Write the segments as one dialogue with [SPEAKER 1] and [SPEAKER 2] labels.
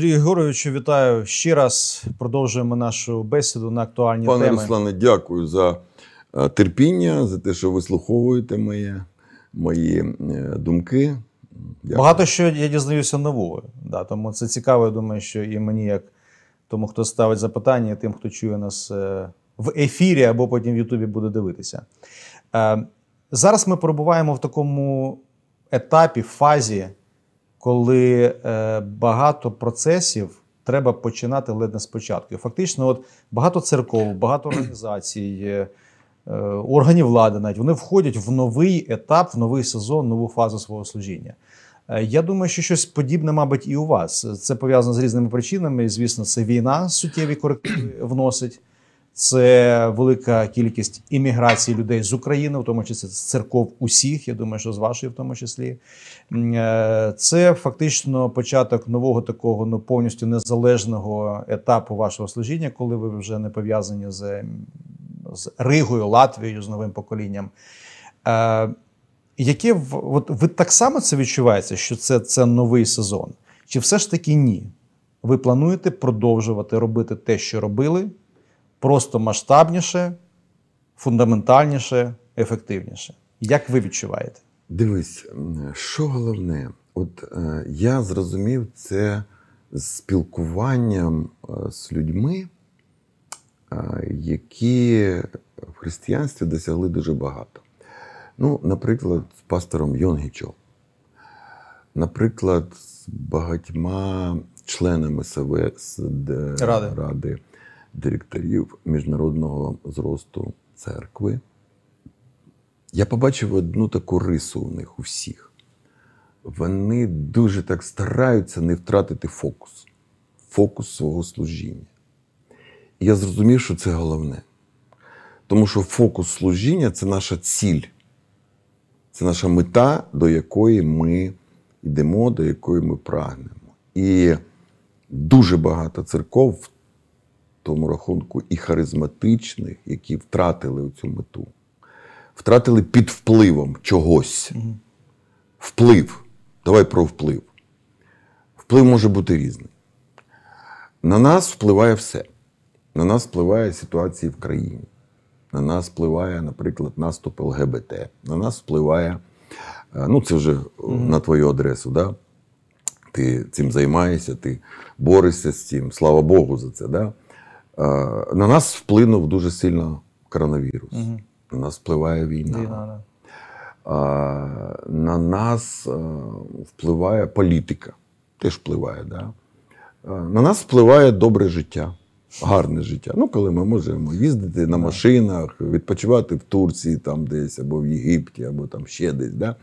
[SPEAKER 1] Андрію Григоровичу, вітаю ще раз. Продовжуємо нашу бесіду на актуальні Пане теми. Пане
[SPEAKER 2] Руслане, дякую за е, терпіння, за те, що вислуховуєте моє, мої е, думки. Дякую. Багато
[SPEAKER 1] що я дізнаюся нового. Да, Тому це цікаво. Я думаю, що і мені, як тому, хто ставить запитання, і тим, хто чує нас е, в ефірі або потім в Ютубі буде дивитися. Зараз ми перебуваємо в такому етапі, фазі коли е, багато процесів треба починати ледь не спочатку. фактично, от багато церков, багато організацій, е, е, органів влади, навіть вони входять в новий етап, в новий сезон, нову фазу свого служіння. Я думаю, що щось подібне, мабуть, і у вас. Це пов'язано з різними причинами. Звісно, це війна суттєві корективи вносить. Це велика кількість імміграції людей з України, в тому числі з церков усіх. Я думаю, що з вашої, в тому числі Е, це фактично початок нового такого ну повністю незалежного етапу вашого служіння, коли ви вже не пов'язані з ем, з Ригою, Латвією, з новим поколінням. Е, Яке от ви так само це відчуваєте, що це, це новий сезон? Чи все ж таки ні? Ви плануєте продовжувати робити те, що робили, просто масштабніше, фундаментальніше,
[SPEAKER 2] ефективніше? Як ви відчуваєте? Дивись, що головне, от е, я зрозумів це спілкуванням е, з людьми, е, які в християнстві досягли дуже багато. Ну, наприклад, з пастором Йонгічо, наприклад, з багатьма членами СВ, ради. ради директорів міжнародного зросту церкви. Я побачив одну таку рису у них у всіх. Вони дуже так стараються не втратити фокус, фокус свого служіння. І я зрозумів, що це головне. Тому що фокус служіння це наша ціль, це наша мета, до якої ми йдемо, до якої ми прагнемо. І дуже багато церков в тому рахунку і харизматичних, які втратили цю мету втратили під впливом чогось. Вплив. Давай про вплив. Вплив може бути різний. На нас впливає все. На нас впливає ситуація в країні. На нас впливає, наприклад, наступ ЛГБТ. На нас впливає, е, ну це вже mm-hmm. на твою адресу, да? ти цим займаєшся, ти борешся з цим, слава Богу, за це. Да? Е, на нас вплинув дуже сильно коронавірус. Mm-hmm на нас впливає війна. війна да. На нас е, впливає політика, теж впливає. Да? Е, на нас впливає добре життя, гарне життя. Ну, коли ми можемо їздити на машинах, відпочивати в Турції, там десь, або в Єгипті, або там ще десь. Да?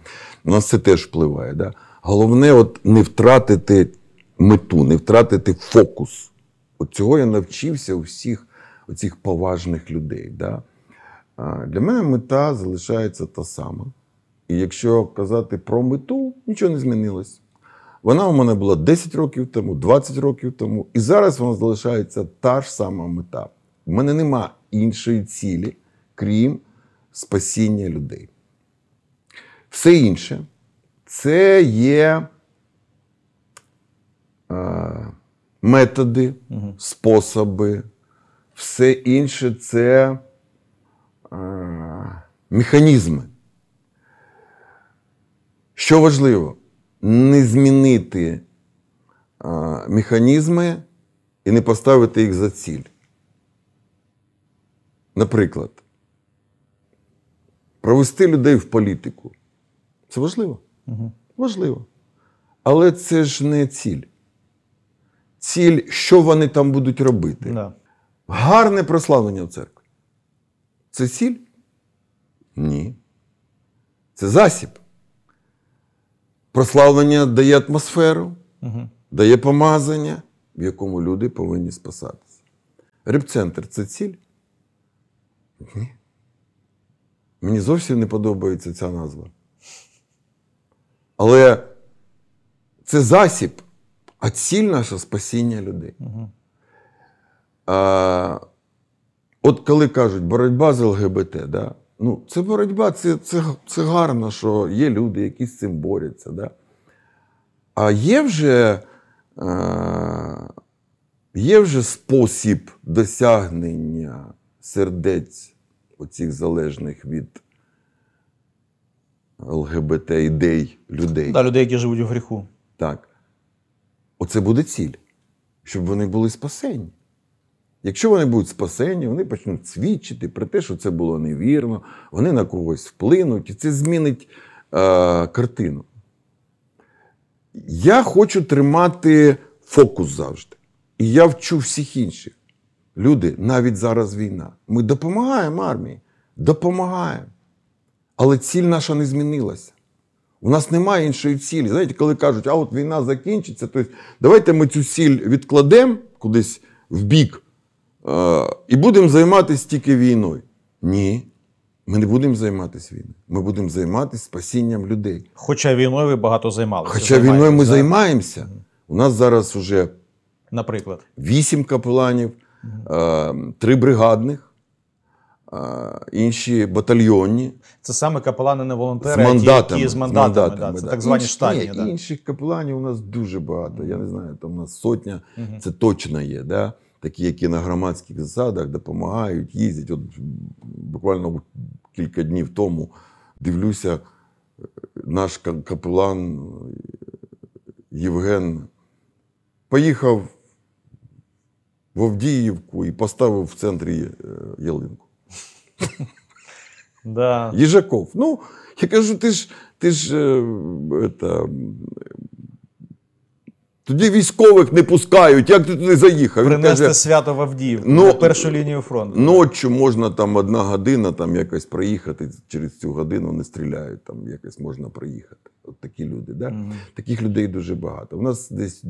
[SPEAKER 2] На нас це теж впливає. Да? Головне, от не втратити мету, не втратити фокус. От цього я навчився у всіх оцих поважних людей. Да? Для мене мета залишається та сама. І якщо казати про мету, нічого не змінилось. Вона у мене була 10 років тому, 20 років тому, і зараз вона залишається та ж сама мета. У мене нема іншої цілі, крім спасіння людей. Все інше це є е, методи, способи, все інше це Е, механізми. Що важливо, не змінити е, механізми і не поставити їх за ціль. Наприклад, провести людей в політику. Це важливо? Угу. Важливо. Але це ж не ціль. Ціль, що вони там будуть робити. Да. Гарне прославлення в церкві. Це ціль? Ні. Це засіб. Прославлення дає атмосферу, угу. дає помазання, в якому люди повинні спасатися. Репцентр це ціль? Ні. Мені зовсім не подобається ця назва. Але це засіб, а ціль наша спасіння людей. Угу. А, От коли кажуть боротьба з ЛГБТ, да? ну, це боротьба, це це, це гарно, що є люди, які з цим борються. Да? А є вже е, є вже спосіб досягнення сердець оцих залежних від ЛГБТ ідей людей. Да, людей,
[SPEAKER 1] які живуть у гріху.
[SPEAKER 2] Так. Оце буде ціль, щоб вони були спасені. Якщо вони будуть спасені, вони почнуть свідчити про те, що це було невірно, вони на когось вплинуть, і це змінить е, картину. Я хочу тримати фокус завжди. І я вчу всіх інших. Люди, навіть зараз війна. Ми допомагаємо армії, допомагаємо. Але ціль наша не змінилася. У нас немає іншої цілі. Знаєте, коли кажуть, а от війна закінчиться, то давайте ми цю ціль відкладемо кудись в бік. Е, і будемо займатися тільки війною. Ні. Ми не будемо займатися війною. Ми будемо займатися спасінням людей.
[SPEAKER 1] Хоча війною ви багато займалися. Хоча війною ми да? займаємося.
[SPEAKER 2] У нас зараз вже Наприклад. вісім капеланів, ем, три бригадних, е, інші батальйонні.
[SPEAKER 1] Це саме капелани не волонтери, з мандатами, які з мандатами. З мандатами да. Це так звані інші, штатні. Ні, да.
[SPEAKER 2] Інших капеланів у нас дуже багато. Я не знаю, там у нас сотня, це точно є. Да? такі, які на громадських засадах допомагають, їздять. От буквально кілька днів тому дивлюся, е, наш капелан е, Євген поїхав в Авдіївку і поставив в центрі е, ялинку. Їжаков. Ну, я кажу, ти ж ти ж это, тоді військових не пускають. Як ти туди заїхав? Принести каже,
[SPEAKER 1] свято в Авдіїв
[SPEAKER 2] ну, на першу лінію фронту. Ночі можна там одна година там якось проїхати. Через цю годину не стріляють. Там якось можна проїхати. От такі люди. Да? Mm. Таких людей дуже багато. У нас десь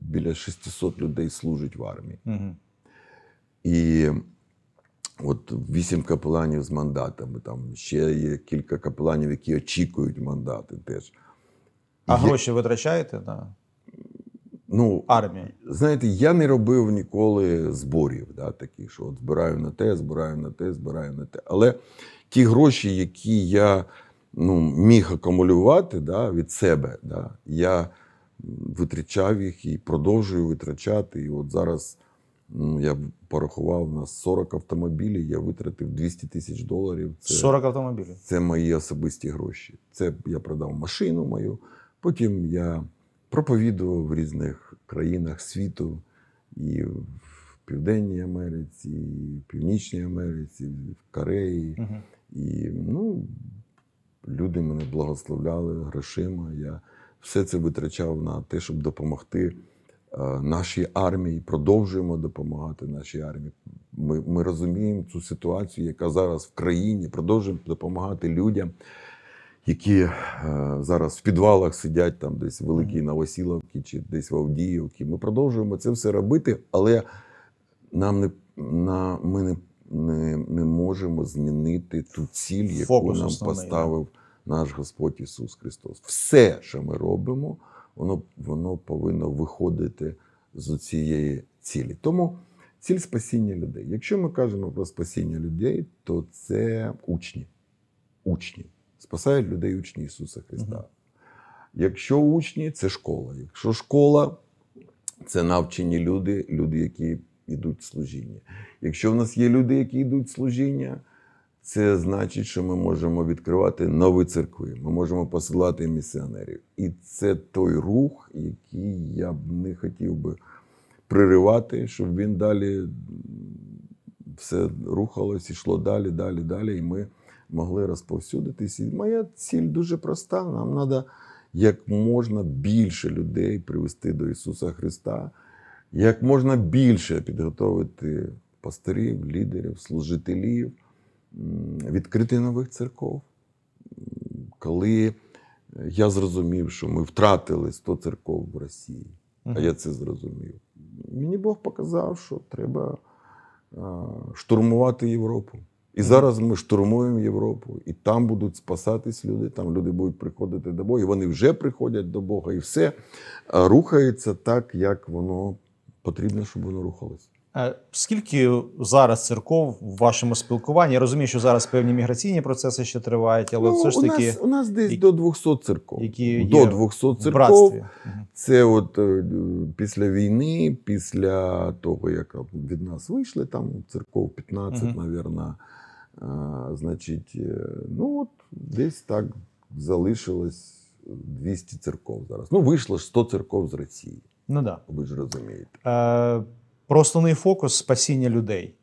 [SPEAKER 2] біля 600 людей служить в армії. Mm. І от вісім капеланів з мандатами. Там ще є кілька капеланів, які очікують мандати теж. А гроші
[SPEAKER 1] витрачаєте? так?
[SPEAKER 2] Ну, армія. Знаєте, я не робив ніколи зборів, да, такі, що от збираю на те, збираю на те, збираю на те. Але ті гроші, які я ну, міг акумулювати да, від себе, да, я витрачав їх і продовжую витрачати. І от зараз ну, я порахував на 40 автомобілів, я витратив 200 тисяч доларів. Це, 40 автомобілів. Це мої особисті гроші. Це я продав машину мою, потім я проповідував в різних країнах світу, і в Південній Америці, і в Північній Америці, і в Кореї. Угу. І ну, люди мене благословляли грошима. Я все це витрачав на те, щоб допомогти. Е, нашій армії продовжуємо допомагати нашій армії. Ми ми розуміємо цю ситуацію, яка зараз в країні, продовжуємо допомагати людям які е, зараз в підвалах сидять там, десь в великій Новосіловці чи десь в Авдіївці. Ми продовжуємо це все робити, але нам не на ми не, не, не можемо змінити ту ціль, яку Фокус нам основний, поставив да. наш Господь Ісус Христос. Все, що ми робимо, воно воно повинно виходити з цієї цілі. Тому ціль спасіння людей. Якщо ми кажемо про спасіння людей, то це учні. Учні спасають людей учні Ісуса Христа. Якщо учні це школа. Якщо школа це навчені люди, люди, які йдуть в служіння. Якщо в нас є люди, які йдуть в служіння, це значить, що ми можемо відкривати нові церкви, ми можемо посилати місіонерів. І це той рух, який я б не хотів би приривати, щоб він далі все рухалось, йшло далі, далі, далі. І ми могли розповсюдитись. І моя ціль дуже проста. Нам треба як можна більше людей привести до Ісуса Христа, як можна більше підготовити пастирів, лідерів, служителів, відкрити нових церков. Коли я зрозумів, що ми втратили 100 церков в Росії, а я це зрозумів. Мені Бог показав, що треба штурмувати Європу. І зараз ми штурмуємо Європу, і там будуть спасатись люди. Там люди будуть приходити до Бога. і Вони вже приходять до Бога, і все рухається так, як воно потрібно, щоб воно рухалося.
[SPEAKER 1] Е, скільки зараз церков в вашому спілкуванні? Я розумію, що зараз певні міграційні процеси ще тривають, але ну, все ж таки у
[SPEAKER 2] нас, десь і... до 200 церков. Які до 200 церков. Братстві. Це от е, після війни, після того як е, від нас вийшли, там церков 15, мабуть. Uh Значить, е, ну от десь так залишилось 200 церков зараз. Ну, вийшло ж 100 церков з Росії. Ну да. Ви ж розумієте.
[SPEAKER 1] Е, Про основний фокус спасіння людей.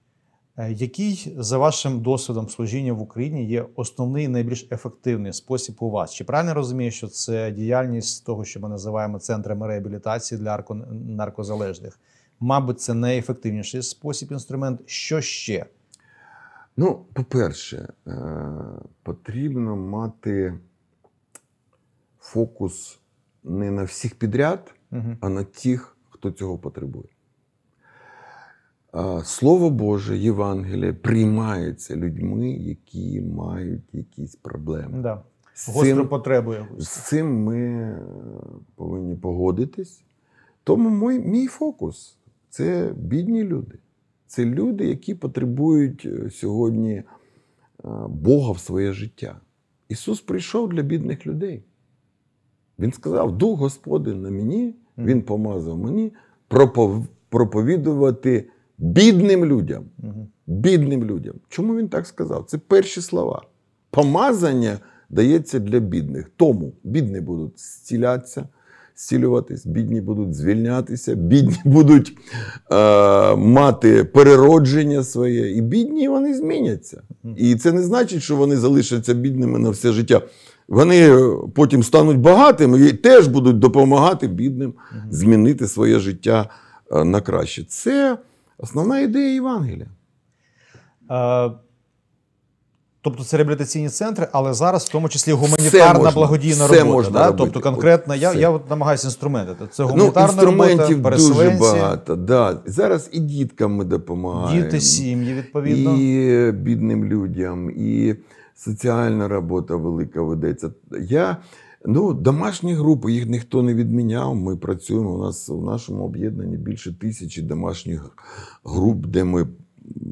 [SPEAKER 1] Е, який за вашим досвідом служіння в Україні є основний найбільш ефективний спосіб у вас? Чи правильно розумію, що це діяльність того, що ми називаємо центрами реабілітації для наркозалежних? Мабуть, це найефективніший спосіб інструмент.
[SPEAKER 2] Що ще Ну, по-перше, е, потрібно мати фокус не на всіх підряд, а на тих, хто цього потребує. Слово Боже, Євангеліє приймається людьми, які мають якісь проблеми. Да. Гостру потребу З цим ми е, повинні погодитись. Тому мій, мій фокус це бідні люди. Це люди, які потребують е, сьогодні е, Бога в своє життя. Ісус прийшов для бідних людей. Він сказав: Дух Господи на мені, Він помазав мені проповідувати бідним людям. Бідним людям. Чому він так сказав? Це перші слова. Помазання дається для бідних. Тому бідні будуть зцілятися зцілюватись, бідні будуть звільнятися, бідні будуть е, мати переродження своє, і бідні вони зміняться. І це не значить, що вони залишаться бідними на все життя. Вони е, потім стануть багатими і теж будуть допомагати бідним змінити своє життя е, на краще. Це основна ідея Євангелія.
[SPEAKER 1] Е, Тобто це реабілітаційні центри, але зараз в тому числі гуманітарна можна, благодійна робота. Можна да? Робити. Тобто конкретно я я от намагаюся інструменти. Це ну, гуманітарна ну, інструментів робота, дуже багато.
[SPEAKER 2] Да. Зараз і діткам ми допомагаємо. Діти, сім'ї, відповідно. І бідним людям, і соціальна робота велика ведеться. Я, ну, Домашні групи, їх ніхто не відміняв. Ми працюємо. У нас у нашому об'єднанні більше тисячі домашніх груп, де ми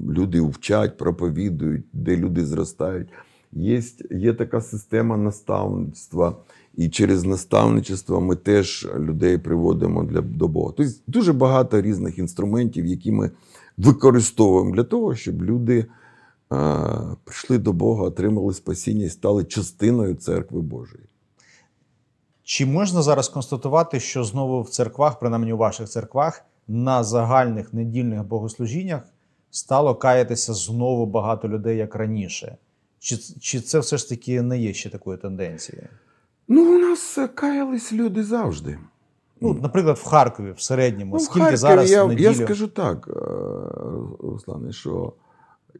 [SPEAKER 2] люди вчать, проповідують, де люди зростають. Є є така система наставництва, і через наставничество ми теж людей приводимо для до Бога. Тобто дуже багато різних інструментів, які ми використовуємо для того, щоб люди е, прийшли до Бога, отримали спасіння і стали частиною церкви Божої.
[SPEAKER 1] Чи можна зараз констатувати, що знову в церквах, принаймні у ваших церквах, на загальних недільних богослужіннях стало каятися знову багато людей як раніше? Чи чи це все ж таки не є ще такою тенденцією?
[SPEAKER 2] Ну, у нас е, каялись люди завжди.
[SPEAKER 1] Ну, Наприклад, в Харкові в середньому. Ну, Скільки в Харкові, зараз я, в неділю? я скажу
[SPEAKER 2] так, е, Руслане, що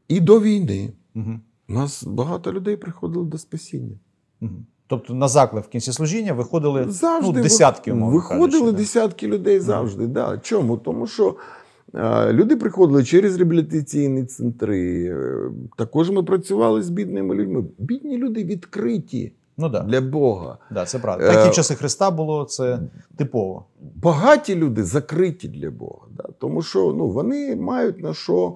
[SPEAKER 2] і до війни угу. у нас багато людей приходило до спасіння. Угу. Тобто на заклик в кінці служіння виходили ну, десятки умов. Виходили кажучи, десятки людей завжди. Да. Чому? Тому що Люди приходили через реабілітаційні центри. Також ми працювали з бідними людьми. Бідні люди відкриті ну, да. для Бога. Да, це правда. Е, Такі часи Христа було це типово. Багаті люди закриті для Бога, Да? тому що ну, вони мають на що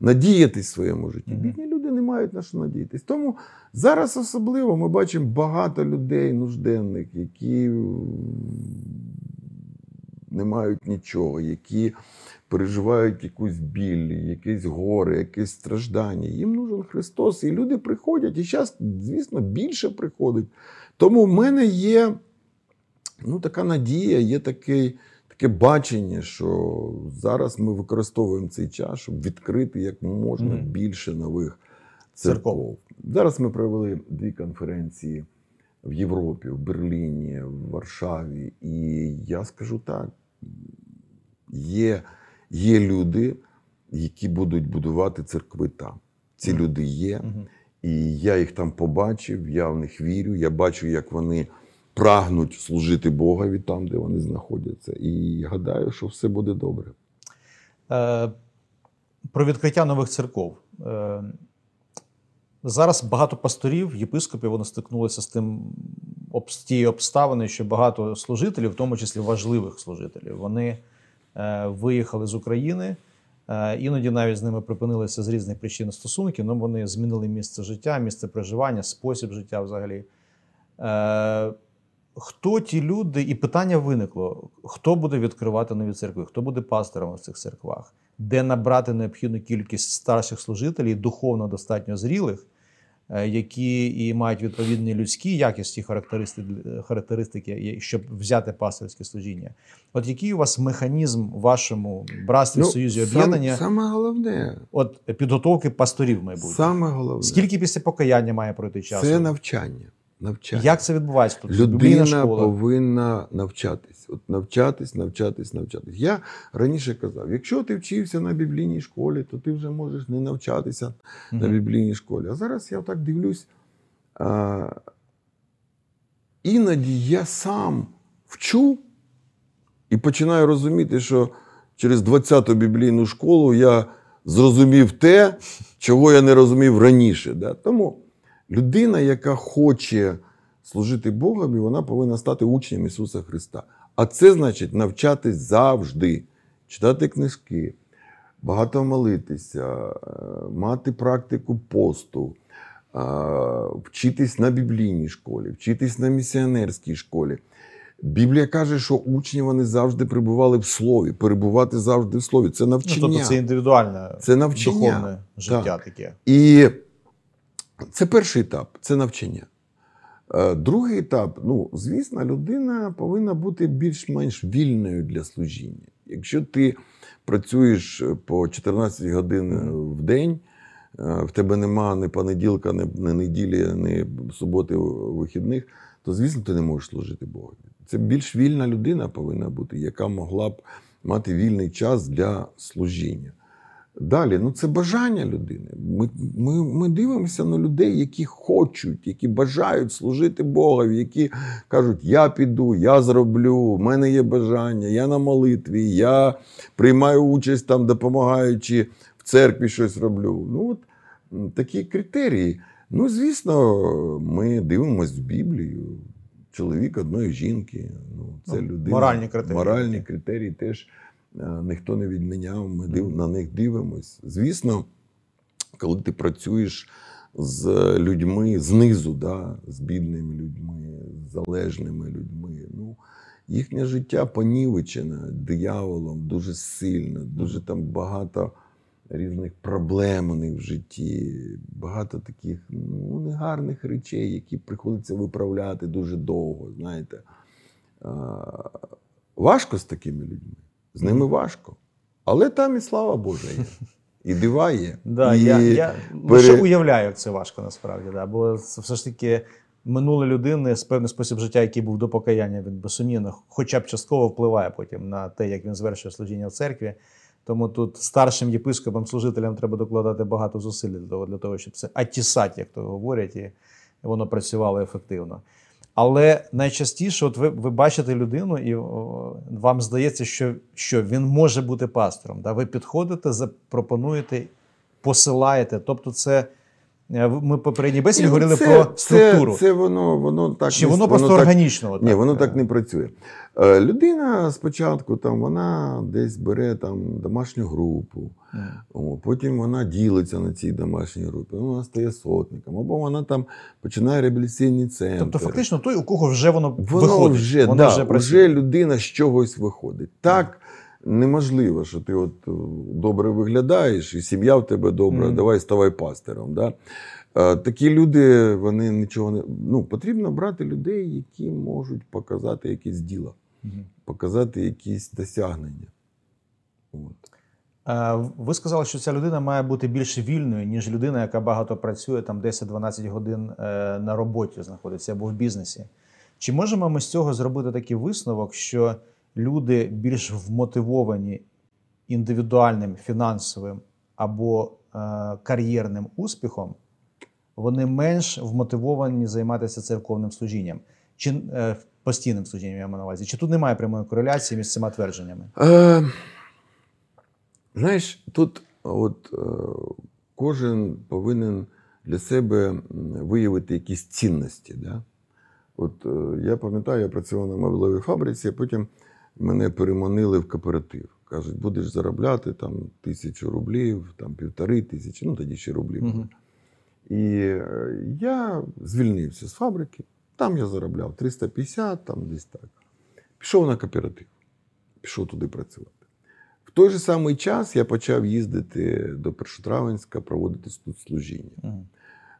[SPEAKER 2] надіятись в своєму житті. mm Бідні люди не мають на що надіятись. Тому зараз особливо ми бачимо багато людей нужденних, які не мають нічого, які переживають якусь біль, якісь гори, якісь страждання. Їм нужен Христос. І люди приходять, і зараз, звісно, більше приходить. Тому в мене є ну, така надія, є такий. Таке бачення, що зараз ми використовуємо цей час, щоб відкрити як можна mm. більше нових церков. Зараз ми провели дві конференції в Європі, в Берліні, в Варшаві, і я скажу так: є є люди, які будуть будувати церкви там. Ці люди є, і я їх там побачив, я в них вірю. Я бачу, як вони прагнуть служити Богові там, де вони знаходяться. І гадаю, що все буде добре.
[SPEAKER 1] Е, про відкриття нових церков. Е, зараз багато пасторів, єпископів вони стикнулися з тим з тією обставиною, що багато служителів, в тому числі важливих служителів, вони. Е, виїхали з України. Е, іноді навіть з ними припинилися з різних причин стосунки, але ну, вони змінили місце життя, місце проживання, спосіб життя взагалі. Е, хто ті люди, і питання виникло: хто буде відкривати нові церкви, хто буде пастором в цих церквах, де набрати необхідну кількість старших служителів, духовно достатньо зрілих, Е, які і мають відповідні людські якісні характеристики, характеристики, щоб взяти пасторське служіння. От який у вас механізм в вашому братстві ну, союзі об'єднання? Сам, саме головне, от підготовки пасторів майбутнього. Саме головне, скільки після покаяння має пройти
[SPEAKER 2] часу? Це навчання навчання. Як це відбувається? Тобто, Людина повинна навчатись. От навчатись, навчатись, навчатись. Я раніше казав: якщо ти вчився на біблійній школі, то ти вже можеш не навчатися угу. на біблійній школі. А зараз я так дивлюсь. А, Іноді я сам вчу і починаю розуміти, що через 20-ту біблійну школу я зрозумів те, чого я не розумів раніше. Да? Тому Людина, яка хоче служити Богом, вона повинна стати учнем Ісуса Христа. А це значить навчатись завжди, читати книжки, багато молитися, е, мати практику посту, е, вчитись на біблійній школі, вчитись на місіонерській школі. Біблія каже, що учні вони завжди прибували в слові, перебувати завжди в слові. Це навчання. Ну, тобто це
[SPEAKER 1] індивідуальне
[SPEAKER 2] це навчання. духовне життя так. таке. І це перший етап це навчання. Е, другий етап, ну, звісно, людина повинна бути більш-менш вільною для служіння. Якщо ти працюєш е, по 14 годин е, в день, в тебе нема ні понеділка, ні неділі, ні суботи вихідних, то звісно, ти не можеш служити Богу. Це більш вільна людина повинна бути, яка могла б мати вільний час для служіння. Далі, ну це бажання людини. Ми ми, ми дивимося на людей, які хочуть, які бажають служити Богові, які кажуть, я піду, я зроблю, в мене є бажання, я на молитві, я приймаю участь там, допомагаючи в церкві щось роблю. Ну от такі критерії. Ну, звісно, ми дивимося в Біблію. Чоловік одної жінки. Ну,
[SPEAKER 1] це ну, людина. Моральні критерії. Моральні
[SPEAKER 2] критерії теж. Е, ніхто не відміняв, ми на них дивимось. Звісно, коли ти працюєш з людьми знизу, да, з бідними людьми, з залежними людьми, ну, їхнє життя понівечене дияволом дуже сильно, дуже там багато. Різних проблем у них в житті, багато таких ну, негарних речей, які приходиться виправляти дуже довго. знаєте. А, Важко з такими людьми з ними важко. Але там і слава Божа є. І дива є. Да, і... Я я лише ну, пере... уявляю, як це важко насправді. Да, Бо все
[SPEAKER 1] ж таки минуле людини з певний спосіб життя, який був до покаяння, він безсумнівно, хоча б частково впливає потім на те, як він звершує служіння в церкві. Тому тут старшим єпископам, служителям треба докладати багато зусиль для того, для того щоб це атісати, як то говорять, і воно працювало ефективно. Але найчастіше, от ви ви бачите людину, і о, вам здається, що що він може бути пастором. Да? Ви підходите, запропонуєте, посилаєте. Тобто, це Е, ми попередній бесіді ну, говорили це, про структуру. Це, це
[SPEAKER 2] воно воно так Чи не, воно просто воно органічно? Так, воно так е. не працює. Е, людина спочатку там вона десь бере там домашню групу, е. о, потім вона ділиться на цій домашній групі, вона стає сотником, або вона там починає реабілітаційні центри. Тобто, фактично
[SPEAKER 1] той, у кого вже воно, воно виходить. Вже, воно да, вже, вже
[SPEAKER 2] людина з чогось виходить. Так неможливо, що ти от е, добре виглядаєш, і сім'я в тебе добра, mm. давай ставай пастером. Да? Е, такі люди, вони нічого не. Ну, Потрібно брати людей, які можуть показати якісь діла, mm. показати якісь досягнення. От. Е, ви сказали,
[SPEAKER 1] що ця людина має бути більш вільною, ніж людина, яка багато працює там 10-12 годин на роботі знаходиться або в бізнесі. Чи можемо ми з цього зробити такий висновок, що люди більш вмотивовані індивідуальним фінансовим або е, кар'єрним успіхом, вони менш вмотивовані займатися церковним служінням. Чи е, постійним служінням я маю на увазі? Чи тут немає прямої кореляції між цими твердженнями?
[SPEAKER 2] Е, Знаєш, тут от е, кожен повинен для себе виявити якісь цінності. Да? От е, я пам'ятаю, я працював на мобіловій фабриці, а потім Мене переманили в кооператив. Кажуть, будеш заробляти там тисячу рублів, там півтори тисячі, ну тоді ще рублів. Uh І е, я звільнився з фабрики. Там я заробляв 350, там десь так. Пішов на кооператив, пішов туди працювати. В той же самий час я почав їздити до Першотравенська, проводити тут служіння. Uh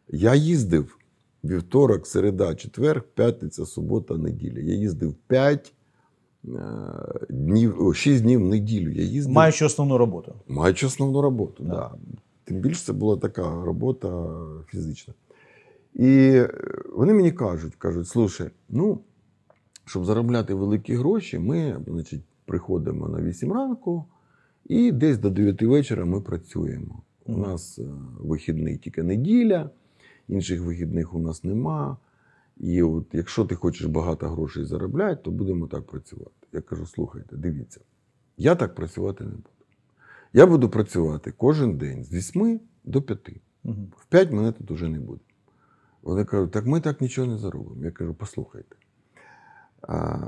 [SPEAKER 2] Я їздив вівторок, середа, четвер, п'ятниця, субота, неділя. Я їздив 5 Е, днів, 6 днів в неділю я їздив. Маючи основну роботу. Маючи основну роботу, так. Да. Тим більше це була така робота фізична. І вони мені кажуть, кажуть, слушай, ну, щоб заробляти великі гроші, ми значить, приходимо на 8 ранку і десь до 9 вечора ми працюємо. У нас е, вихідний тільки неділя, інших вихідних у нас нема. І от якщо ти хочеш багато грошей заробляти, то будемо так працювати. Я кажу, слухайте, дивіться, я так працювати не буду. Я буду працювати кожен день з 8 до 5. Угу. В 5 мене тут уже не буде. Вони кажуть, так ми так нічого не заробимо. Я кажу, послухайте, а,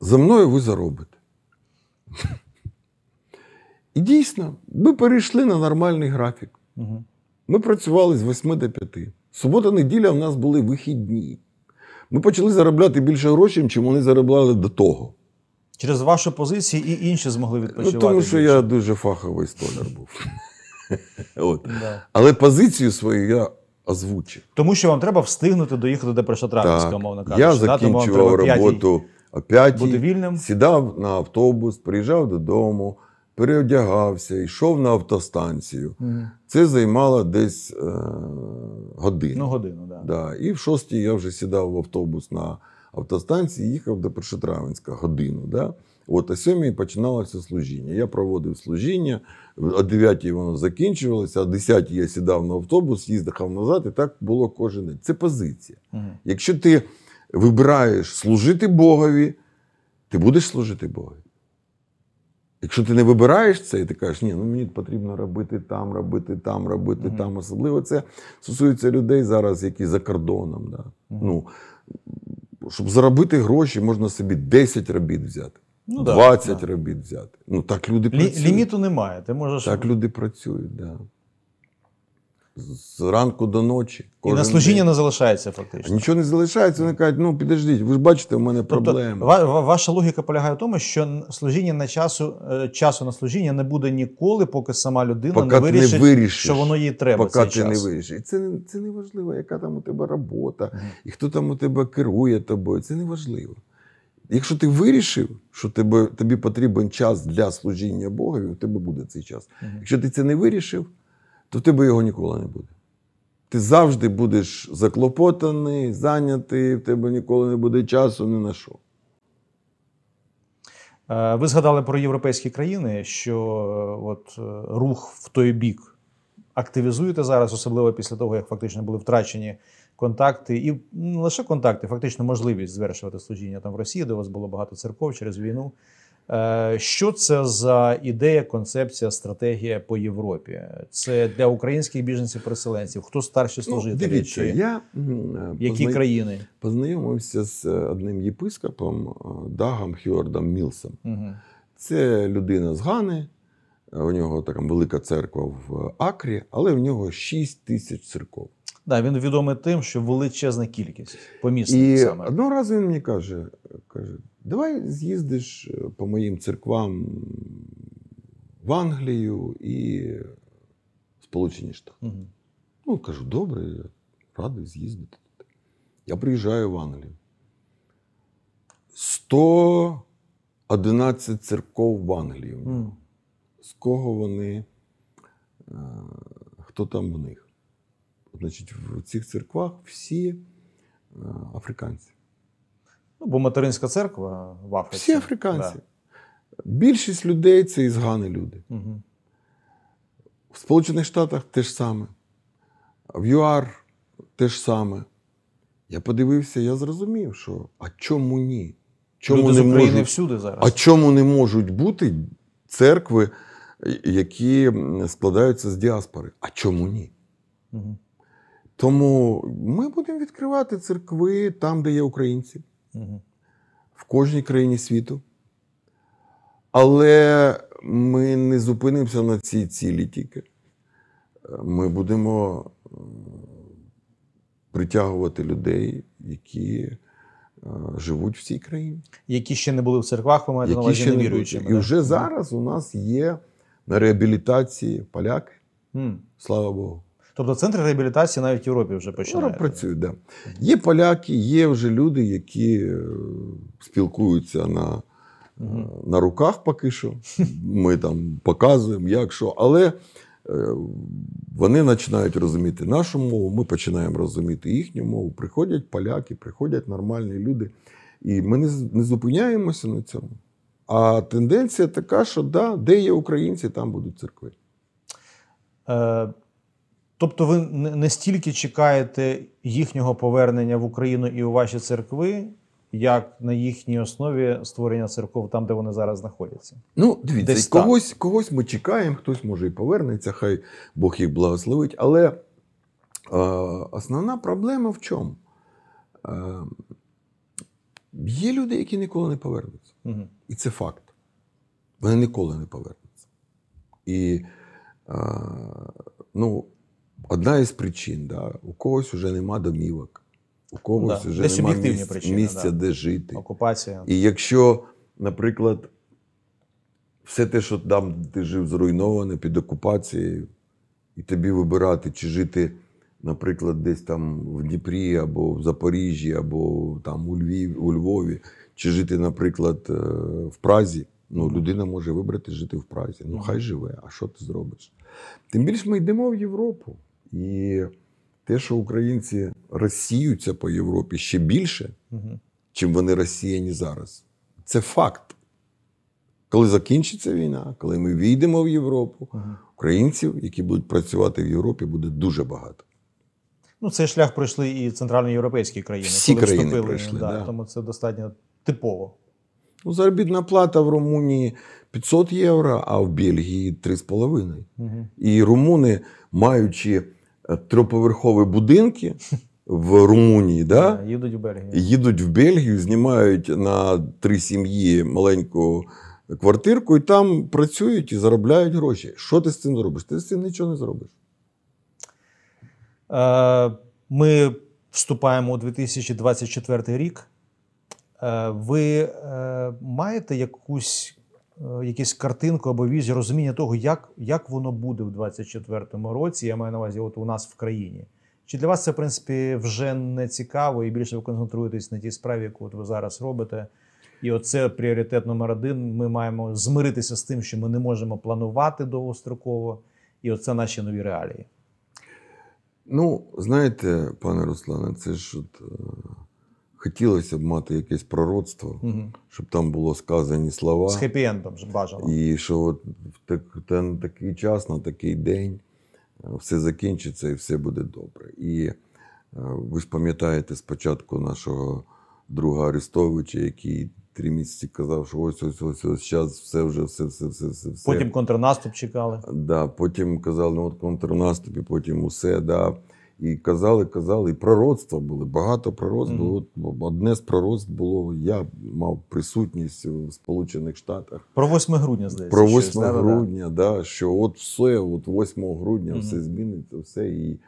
[SPEAKER 2] за мною ви заробите. І дійсно, ми перейшли на нормальний графік. Угу. Ми працювали з 8 до 5. Субота-неділя в нас були вихідні. Ми почали заробляти більше грошей, чим вони заробляли до того.
[SPEAKER 1] Через вашу позицію і інші змогли відпочивати. Ну, Тому що більше.
[SPEAKER 2] я дуже фаховий столяр був. Але позицію свою я озвучив. Тому
[SPEAKER 1] що вам треба встигнути доїхати до Першотравського мовно кажучи. Я закінчував роботу
[SPEAKER 2] о п'ятій, сідав на автобус, приїжджав додому переодягався, йшов на автостанцію. Mm. Це займало десь е, годину. Ну, годину, да. Да. І в шостій я вже сідав в автобус на автостанції, їхав до Першотравенська годину. Да? От о сьомій починалося служіння. Я проводив служіння, о 9 воно закінчувалося, а 10 я сідав на автобус, їздив назад, і так було кожен день. Це позиція. Угу. Якщо ти вибираєш служити Богові, ти будеш служити Богові. Якщо ти не вибираєш це, і ти кажеш, ні, ну мені потрібно робити там, робити там, робити mm там. Особливо це стосується людей зараз, які за кордоном. Да? Mm Ну, Щоб заробити гроші, можна собі 10 робіт взяти, ну, 20 да, робіт да. взяти. Ну так люди Лі, працюють. Ліміту
[SPEAKER 1] немає. Ти можеш... Так
[SPEAKER 2] люди працюють, так. Да з ранку до ночі. Кожен і на служіння день. не залишається фактично. Нічого не залишається, вони кажуть, ну підождіть, ви ж бачите, в мене тобто проблеми.
[SPEAKER 1] Ва- ваша логіка полягає в тому, що служіння на часу е, часу на служіння не буде ніколи, поки сама людина поки не вирішить, не вирішиш, що воно їй треба. Поки цей ти час. не вирішиш.
[SPEAKER 2] І це не це не важливо, яка там у тебе робота, і хто там у тебе керує тобою. Це не важливо. Якщо ти вирішив, що тебе, тобі потрібен час для служіння Богові, у тебе буде цей час. Якщо ти це не вирішив то в тебе його ніколи не буде. Ти завжди будеш заклопотаний, зайнятий, в тебе ніколи не буде часу ні на що.
[SPEAKER 1] Е, ви згадали про європейські країни, що е, от е, рух в той бік активізуєте зараз, особливо після того, як фактично були втрачені контакти, і ну, не лише контакти, фактично можливість звершувати служіння там в Росії, де у вас було багато церков через війну. Е, що це за ідея, концепція, стратегія по Європі? Це для українських біженців-переселенців? Хто старші ну, служителі? Ну, дивіться, Чи я
[SPEAKER 2] е, які позна... країни познайомився з е, одним єпископом Дагом Хьюардом Мілсом. Угу. Це людина з Гани. У нього така велика церква в Акрі, але в нього 6 тисяч церков. Да, він відомий тим, що величезна кількість помісних І саме. Одного разу він мені каже: каже: Давай з'їздиш е, по моїм церквам в Англію і Сполучені Штати. Угу. Ну, кажу, добре, я радий з'їздити. Я приїжджаю в Англію. 111 церков в Англії. Угу. З кого вони? Е, хто там в них? Значить, в цих церквах всі е, африканці. Ну, бо материнська церква в Африці. Всі африканці. Да. Більшість людей це ізгани люди. Угу. В Сполучених Штатах те ж саме. В ЮАР те ж саме. Я подивився, я зрозумів, що а чому ні?
[SPEAKER 1] Чому Люди не з України можуть, всюди зараз. А
[SPEAKER 2] чому не можуть бути церкви, які складаються з діаспори? А чому ні? Угу. Тому ми будемо відкривати церкви там, де є українці в кожній країні світу. Але ми не зупинимося на цій цілі тільки. Е, ми будемо е, притягувати людей, які е, живуть в цій країні.
[SPEAKER 1] Які ще не були в церквах, ви маєте на увазі не І
[SPEAKER 2] вже зараз у нас є на реабілітації поляки. Mm. Слава Богу. Тобто центри реабілітації навіть в Європі вже починають. Ну, працюють, так. Да. Є поляки, є вже люди, які е, спілкуються на угу. на руках поки що. Ми там показуємо, як що. Але е, вони починають розуміти нашу мову, ми починаємо розуміти їхню мову. Приходять поляки, приходять нормальні люди. І ми не зупиняємося на цьому. А тенденція така, що да, де є українці, там будуть церкви.
[SPEAKER 1] Тобто ви не стільки чекаєте їхнього повернення в Україну і у ваші церкви, як на їхній основі створення церков там, де вони зараз знаходяться.
[SPEAKER 2] Ну, дивіться, Десь когось когось ми чекаємо, хтось може і повернеться, хай Бог їх благословить. Але е, основна проблема в чому? Е, Є люди, які ніколи не повернуться. Угу. І це факт. Вони ніколи не повернуться. І е, ну, одна із причин, да, у когось вже нема домівок, у когось вже Десь нема місць, місця, да. де жити. Окупація. І якщо, наприклад, все те, що там ти жив, зруйноване під окупацією, і тобі вибирати, чи жити, наприклад, десь там в Дніпрі або в Запоріжжі, або там у Львів, у Львові, чи жити, наприклад, е, в Празі. Ну, людина може вибрати жити в Празі. Ну, хай живе, а що ти зробиш? Тим більше ми йдемо в Європу. І те, що українці розсіються по Європі ще більше, угу. чим вони розсіяні зараз, це факт. Коли закінчиться війна, коли ми війдемо в Європу, угу. українців, які будуть працювати в Європі, буде дуже багато.
[SPEAKER 1] Ну, цей шлях пройшли і центральноєвропейські країни. Всі коли країни пройшли, да, да. тому це достатньо
[SPEAKER 2] типово. Ну, Заробітна плата в Румунії 500 євро, а в Бельгії 3,5. Угу. І румуни, маючи Е, трьоповерхові будинки в Румунії, да? Е, їдуть в Бельгію. Їдуть в Бельгію, знімають на три сім'ї маленьку квартирку і там працюють і заробляють гроші. Що ти з цим зробиш? Ти з цим нічого не зробиш.
[SPEAKER 1] Е, ми вступаємо у 2024 рік. Ви маєте якусь Е, якусь картинку або візію розуміння того, як як воно буде в 2024 році. Я маю на увазі, от у нас в країні. Чи для вас це в принципі вже не цікаво і більше ви концентруєтесь на тій справі, яку от ви зараз робите? І оце пріоритет номер один. Ми маємо змиритися з тим, що ми не можемо планувати довгостроково, і оце наші нові реалії.
[SPEAKER 2] Ну, знаєте, пане Руслане, це ж от, е, Хотілося б мати якесь пророцтво, угу. щоб там було сказані слова. З хеппі-ендом бажано. І що от на такий час, на такий день е, все закінчиться і все буде добре. І е, ви ж пам'ятаєте спочатку нашого друга Арестовича, який три місяці казав, що ось ось ось ось зараз все вже все, все, все, все. все. Потім контрнаступ чекали. Да, Потім казали, ну от контрнаступ, і потім усе. Да. І казали, казали, і пророцтва були. Багато пророцтв було. Ну, одне з пророцтв було. Я мав присутність в Сполучених Штатах. Про 8 грудня здається. Про 8 щось, грудня, да, да, що от все, от 8 грудня, mm -hmm. все зміниться, все. І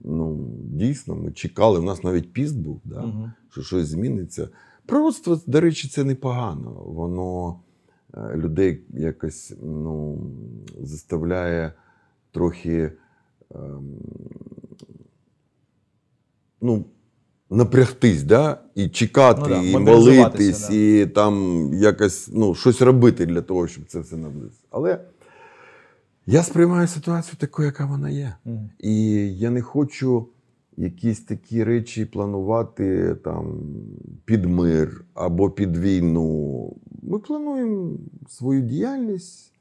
[SPEAKER 2] ну, дійсно, ми чекали. У нас навіть піст був, да, mm -hmm. що щось зміниться. Пророцтво, до речі, це непогано. Воно е, людей якось ну, заставляє трохи. Ем, ну, напрягтись, да? і чекати, ну, да, і молитись, да. і там якось ну, щось робити для того, щоб це все наблизилося. Але я сприймаю ситуацію такою, яка вона є. Mm. І я не хочу. Якісь такі речі планувати там під мир або під війну. Ми плануємо свою діяльність,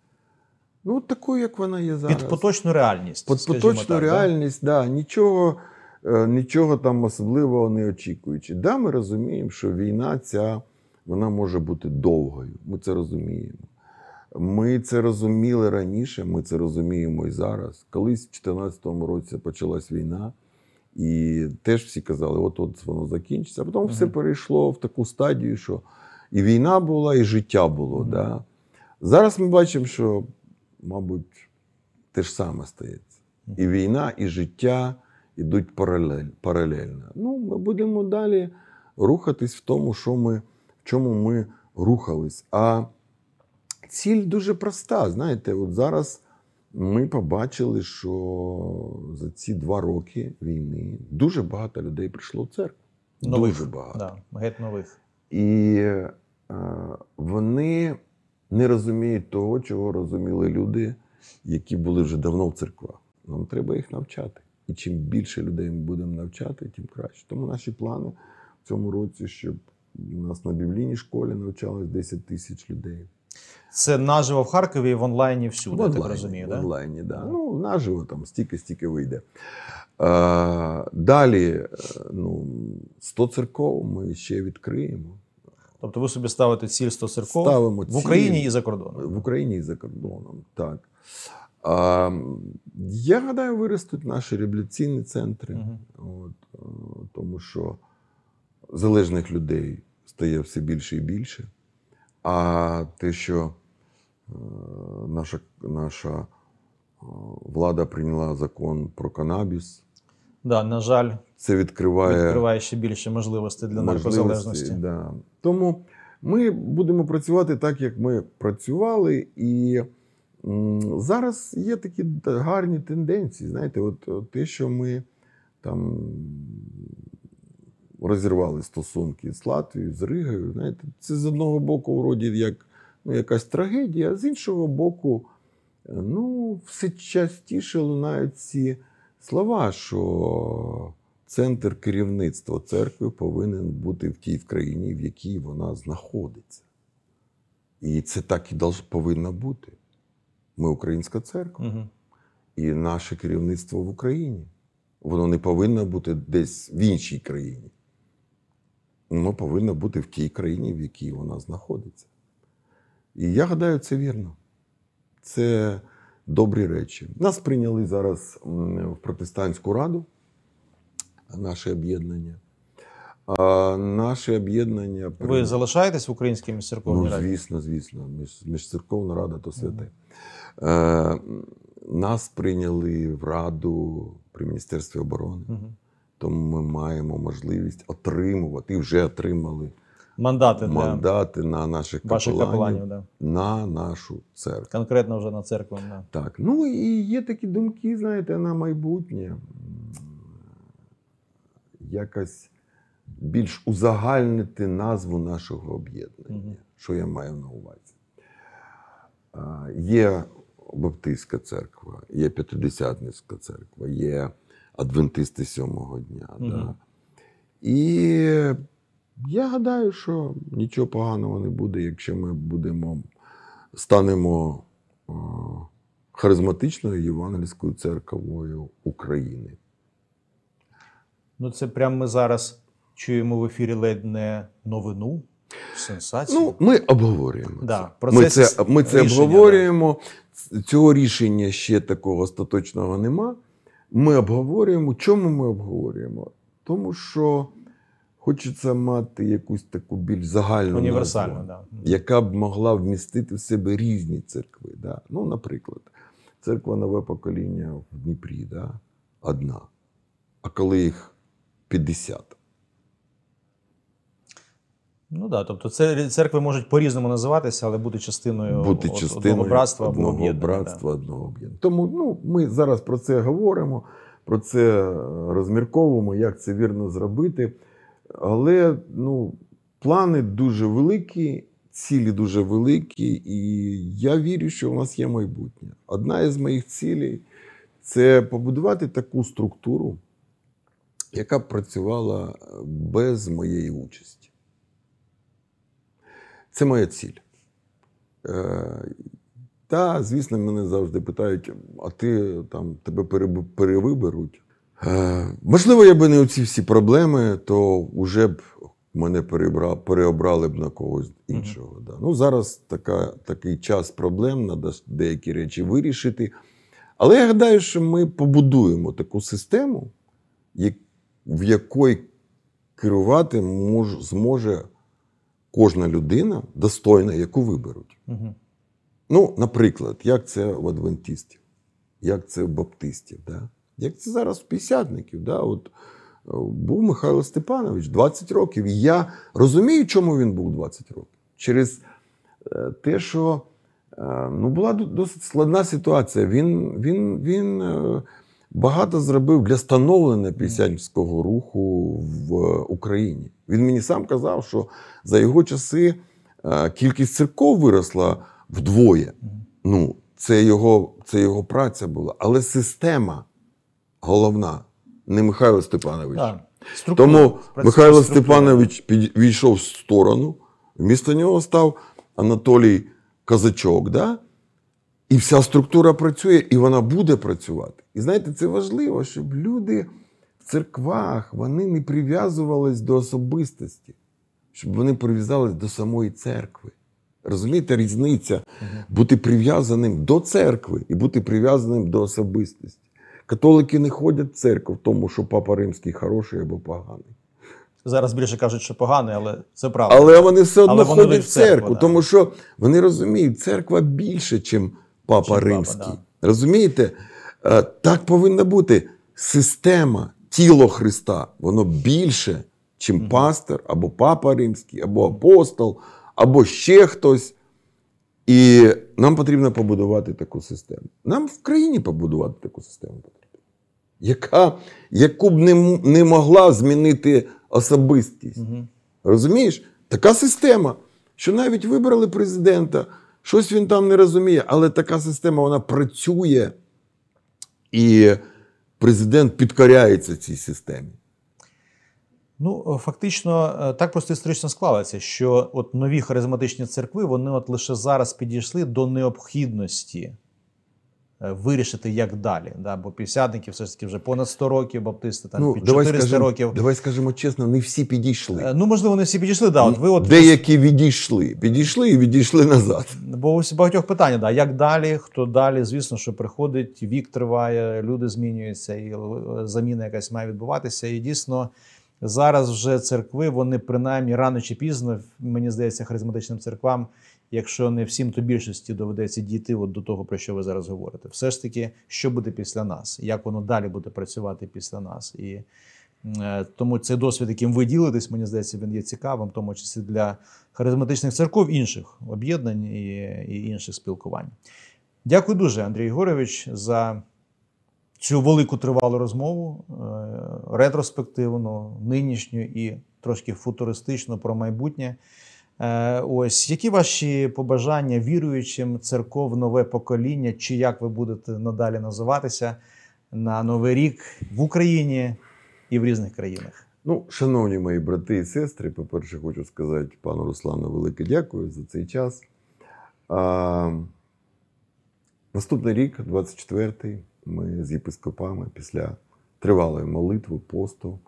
[SPEAKER 2] ну, от такою, як вона є зараз. Під поточну реальність. Під поточну так, реальність, так. Да, нічого. Е, нічого там особливого не очікуючи. Да, ми розуміємо, що війна ця вона може бути довгою. Ми це розуміємо. Ми це розуміли раніше, ми це розуміємо і зараз. Колись в 2014 році почалась війна, і теж всі казали, от от воно закінчиться. А потім угу. все перейшло в таку стадію, що і війна була, і життя було. Угу. Да? Зараз ми бачимо, що, мабуть, те ж саме стається. І війна, і життя, йдуть паралельно. Ну, Ми будемо далі рухатись в тому, що ми, в чому ми рухались. А ціль дуже проста. Знаєте, от зараз ми побачили, що за ці два роки війни дуже багато людей прийшло в церкву. Нових. Дуже багато.
[SPEAKER 1] Да, Геть нових.
[SPEAKER 2] І е, вони не розуміють того, чого розуміли люди, які були вже давно в церквах. Нам треба їх навчати. І чим більше людей ми будемо навчати, тим краще. Тому наші плани в цьому році, щоб у нас на біблійній школі навчалось 10 тисяч людей. Це наживо в Харкові
[SPEAKER 1] в онлайні всюди, в онлайні, так розумію, В
[SPEAKER 2] онлайні, так. Да? Да. Ну, наживо там стільки-стільки вийде. А, е, далі е, ну, 100 церков ми ще відкриємо. Тобто ви собі ставите ціль 100 церков Ставимо в Україні ціль, і за кордоном. В Україні і за кордоном, так. Я гадаю, виростуть наші реабілітаційні центри, угу. от, е, тому що залежних людей стає все більше і більше. А те, що е, наша наша е, влада прийняла закон про канабіс,
[SPEAKER 1] да, на жаль, це
[SPEAKER 2] відкриває відкриває
[SPEAKER 1] ще більше можливостей для наркозалежності. Да.
[SPEAKER 2] Тому ми будемо працювати так, як ми працювали. і Зараз є такі гарні тенденції. Знаєте, от, от те, що ми там розірвали стосунки з Латвією, з Ригою, знаєте, це з одного боку, вроді як ну, якась трагедія, а з іншого боку, ну, все частіше лунають ці слова, що центр керівництва церкви повинен бути в тій країні, в якій вона знаходиться. І це так і повинно бути. Ми українська церква. Угу. І наше керівництво в Україні. Воно не повинно бути десь в іншій країні. Воно повинно бути в тій країні, в якій вона знаходиться. І я гадаю, це вірно. Це добрі речі. Нас прийняли зараз в протестантську раду, наше об'єднання. А Наше об'єднання ви залишаєтесь в українській церковній ну, раді? Ну, звісно, звісно. Між, міжцерковна рада то святе. Е, Нас прийняли в раду при міністерстві оборони, Угу. тому ми маємо можливість отримувати і вже отримали мандати мандати для на наших ваших капеланів, да. на нашу церкву. Конкретно вже на церкву. Да. Так, ну і є такі думки, знаєте, на майбутнє. Якось більш узагальнити назву нашого об'єднання, що я маю на увазі. Є Баптистська церква, є П'ятидесятницька церква, є Адвентисти сьомого дня. Mm Да. І я гадаю, що нічого поганого не буде, якщо ми будемо станемо о, харизматичною євангельською церквою України.
[SPEAKER 1] Ну, це прямо ми зараз чуємо в ефірі ледь не новину. Сенсацію. Ну,
[SPEAKER 2] ми обговорюємо. Да, процес Ми це ми це рішення, обговорюємо. Да. Цього рішення ще такого остаточного нема. Ми обговорюємо. Чому ми обговорюємо? Тому що хочеться мати якусь таку більш загальну Універсальну, назву, да. яка б могла вмістити в себе різні церкви. Да. Ну, Наприклад, церква нове покоління в Дніпрі да, одна, а коли їх 50.
[SPEAKER 1] Ну да, тобто це церкви можуть по-різному називатися, але бути частиною бути частиною одного братства, одного об'єднання.
[SPEAKER 2] братства, да. одного об'єднання. Тому ну, ми зараз про це говоримо, про це е, розмірковуємо, як це вірно зробити. Але ну, плани дуже великі, цілі дуже великі, і я вірю, що у нас є майбутнє. Одна із моїх цілей це побудувати таку структуру, яка працювала е, без моєї участі. Це моя ціль. Е, та, звісно, мене завжди питають: а ти там тебе перевиберуть? Е, можливо, я би не оці всі проблеми, то вже б мене переобрали б на когось іншого. Mm Да. Ну, Зараз така, такий час проблем, треба деякі речі вирішити. Але я гадаю, що ми побудуємо таку систему, в якій керувати мож, зможе кожна людина достойна, яку виберуть. Угу. Ну, наприклад, як це в адвентистів, як це в баптистів, да? як це зараз в п'ятдесятників. Да? От е, був Михайло Степанович 20 років. І я розумію, чому він був 20 років. Через е, те, що е, ну, була досить складна ситуація. Він, він, він багато зробив для становлення пісянського руху в е, Україні. Він мені сам казав, що за його часи е, кількість церков виросла вдвоє. Ну, це його це його праця була. Але система головна не Михайло Степанович. Так. Структура. Тому Працює Михайло структура. Степанович підійшов в сторону, вмісто нього став Анатолій Казачок. Да? І вся структура працює, і вона буде працювати. І знаєте, це важливо, щоб люди в церквах вони не прив'язувались до особистості, щоб вони прив'язались до самої церкви. Розумієте, різниця бути прив'язаним до церкви і бути прив'язаним до особистості. Католики не ходять в церкву в тому, що папа римський хороший або поганий.
[SPEAKER 1] Зараз більше кажуть, що поганий, але це правда. Але вони все одно але ходять в церкву, церкву да.
[SPEAKER 2] тому що вони розуміють, церква більше, ніж папа чим римський. Папа, да. Розумієте? Е, так повинна бути система, тіло Христа. Воно більше, чим пастор, або папа римський, або апостол, або ще хтось. І нам потрібно побудувати таку систему. Нам в країні побудувати таку систему потрібно, яка, яку б не не могла змінити особистість. Угу. Розумієш? Така система, що навіть вибрали президента, щось він там не розуміє, але така система вона працює. І президент підкоряється цій системі. Ну, е,
[SPEAKER 1] фактично, е, так просто історично склалося, що от нові харизматичні церкви вони от лише зараз підійшли до необхідності Е, вирішити, як далі. Да? Бо п'ятдесятників все ж таки вже понад 100 років, баптисти там ну, під 400 давай скажем, років. Давай
[SPEAKER 2] скажемо чесно, не всі підійшли. Е, ну, можливо, не всі підійшли. Да, от ви от Деякі відійшли. Підійшли і відійшли назад.
[SPEAKER 1] Бо ось багатьох питань, да, як далі, хто далі, звісно, що приходить, вік триває, люди змінюються, і е, заміна якась має відбуватися. І дійсно. Зараз вже церкви, вони принаймні рано чи пізно, мені здається, харизматичним церквам якщо не всім, то більшості доведеться дійти от до того, про що ви зараз говорите. Все ж таки, що буде після нас, як воно далі буде працювати після нас, і е, тому цей досвід, яким ви ділитесь, мені здається, він є цікавим, в тому числі для харизматичних церков, інших об'єднань і, і інших спілкувань. Дякую дуже, Андрій Ігорович, за. Цю велику тривалу розмову е, ретроспективну, нинішню і трошки футуристичну про майбутнє. Е, ось які ваші побажання віруючим церков нове покоління, чи як ви будете надалі називатися на новий рік в Україні
[SPEAKER 2] і в різних країнах? Ну, шановні мої брати і сестри, по перше, хочу сказати пану Руслану велике дякую за цей час. А, Наступний рік, 24-й, ми з єпископами після тривалої молитви посту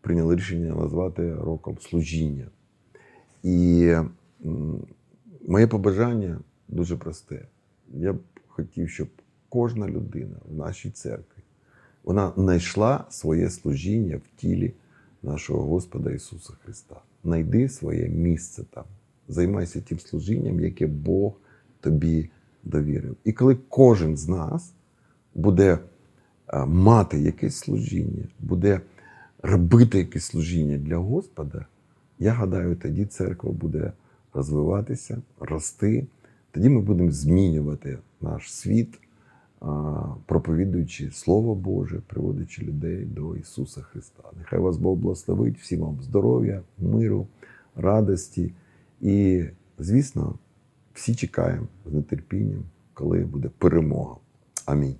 [SPEAKER 2] прийняли рішення назвати роком служіння. І моє побажання дуже просте. Я б хотів, щоб кожна людина в нашій церкві вона знайшла своє служіння в тілі нашого Господа Ісуса Христа. Найди своє місце там, займайся тим служінням, яке Бог тобі довірив. І коли кожен з нас буде е, мати якесь служіння, буде робити якесь служіння для Господа. Я гадаю, тоді церква буде розвиватися, рости. Тоді ми будемо змінювати наш світ, проповідуючи Слово Боже, приводячи людей до Ісуса Христа. Нехай вас Бог благословить, всім вам здоров'я, миру, радості. І, звісно, всі чекаємо з нетерпінням, коли буде перемога. Амінь.